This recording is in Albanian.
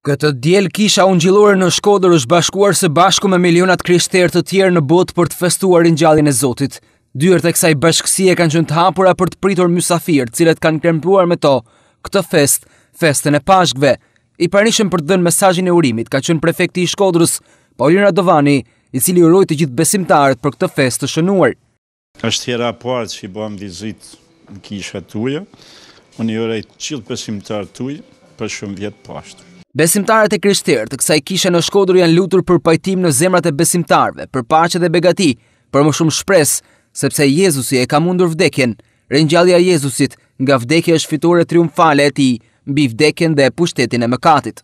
Këtë djel kisha unë gjilore në shkodër është bashkuar se bashku me milionat krishter të tjerë në botë për të festuar i e Zotit. Dyrët e kësaj bashkësie kanë gjënë të hapura për të pritur mjusafir, cilët kanë krembruar me to, këtë fest, festën e pashkve. I parishëm për të dhënë mesajin e urimit, ka qënë prefekti i shkodrës, Paulina Dovani, i cili urojtë i gjithë besimtarët për këtë fest të shënuar. Êshtë tjera partë që i vizit në kishë atuja, unë i urejtë qilë besimtarë tuja për shumë vjetë pashtur. Besimtarët e krishtirë të kësaj kishe në shkodur janë lutur për pajtim në zemrat e besimtarve, për pache dhe begati, për më shumë shpres, sepse Jezusi e ka mundur vdekjen. Rëngjallia Jezusit nga vdekje është fitore triumfale e ti, mbi vdekjen dhe pushtetin e mëkatit.